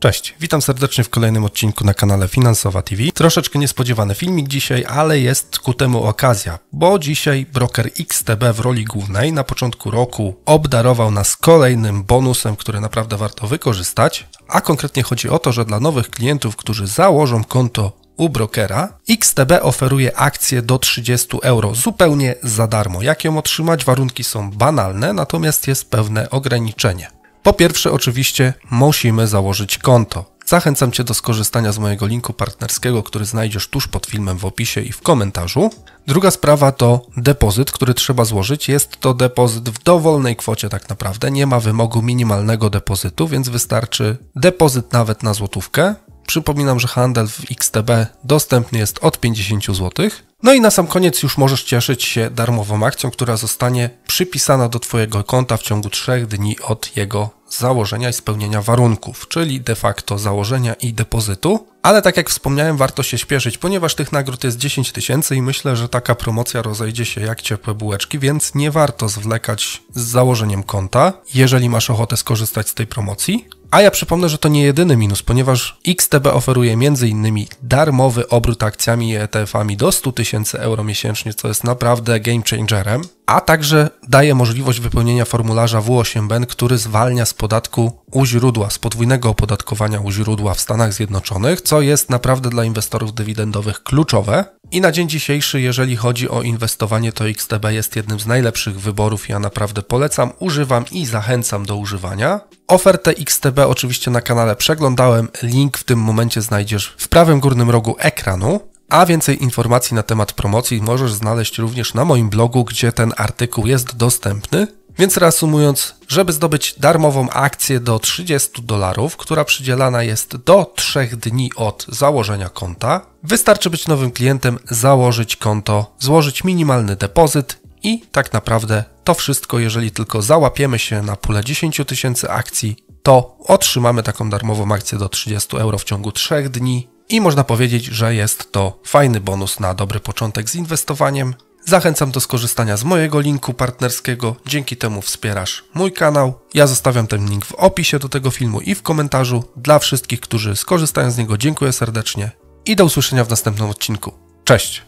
Cześć, witam serdecznie w kolejnym odcinku na kanale Finansowa TV. Troszeczkę niespodziewany filmik dzisiaj, ale jest ku temu okazja, bo dzisiaj broker XTB w roli głównej na początku roku obdarował nas kolejnym bonusem, który naprawdę warto wykorzystać, a konkretnie chodzi o to, że dla nowych klientów, którzy założą konto u brokera. XTB oferuje akcję do 30 euro zupełnie za darmo. Jak ją otrzymać? Warunki są banalne, natomiast jest pewne ograniczenie. Po pierwsze, oczywiście musimy założyć konto. Zachęcam Cię do skorzystania z mojego linku partnerskiego, który znajdziesz tuż pod filmem w opisie i w komentarzu. Druga sprawa to depozyt, który trzeba złożyć. Jest to depozyt w dowolnej kwocie tak naprawdę. Nie ma wymogu minimalnego depozytu, więc wystarczy depozyt nawet na złotówkę. Przypominam, że handel w XTB dostępny jest od 50 zł. No i na sam koniec już możesz cieszyć się darmową akcją, która zostanie przypisana do Twojego konta w ciągu 3 dni od jego założenia i spełnienia warunków, czyli de facto założenia i depozytu. Ale tak jak wspomniałem, warto się śpieszyć, ponieważ tych nagród jest 10 tysięcy i myślę, że taka promocja rozejdzie się jak ciepłe bułeczki, więc nie warto zwlekać z założeniem konta, jeżeli masz ochotę skorzystać z tej promocji. A ja przypomnę, że to nie jedyny minus, ponieważ XTB oferuje m.in. darmowy obrót akcjami i ETF-ami do 100 tysięcy euro miesięcznie, co jest naprawdę game changerem a także daje możliwość wypełnienia formularza W8BN, który zwalnia z podatku u źródła, z podwójnego opodatkowania u źródła w Stanach Zjednoczonych, co jest naprawdę dla inwestorów dywidendowych kluczowe. I na dzień dzisiejszy, jeżeli chodzi o inwestowanie, to XTB jest jednym z najlepszych wyborów. Ja naprawdę polecam, używam i zachęcam do używania. Ofertę XTB oczywiście na kanale przeglądałem. Link w tym momencie znajdziesz w prawym górnym rogu ekranu. A więcej informacji na temat promocji możesz znaleźć również na moim blogu, gdzie ten artykuł jest dostępny. Więc reasumując, żeby zdobyć darmową akcję do 30 dolarów, która przydzielana jest do 3 dni od założenia konta, wystarczy być nowym klientem, założyć konto, złożyć minimalny depozyt i tak naprawdę to wszystko, jeżeli tylko załapiemy się na pulę 10 tysięcy akcji, to otrzymamy taką darmową akcję do 30 euro w ciągu 3 dni i można powiedzieć, że jest to fajny bonus na dobry początek z inwestowaniem. Zachęcam do skorzystania z mojego linku partnerskiego, dzięki temu wspierasz mój kanał. Ja zostawiam ten link w opisie do tego filmu i w komentarzu. Dla wszystkich, którzy skorzystają z niego, dziękuję serdecznie i do usłyszenia w następnym odcinku. Cześć!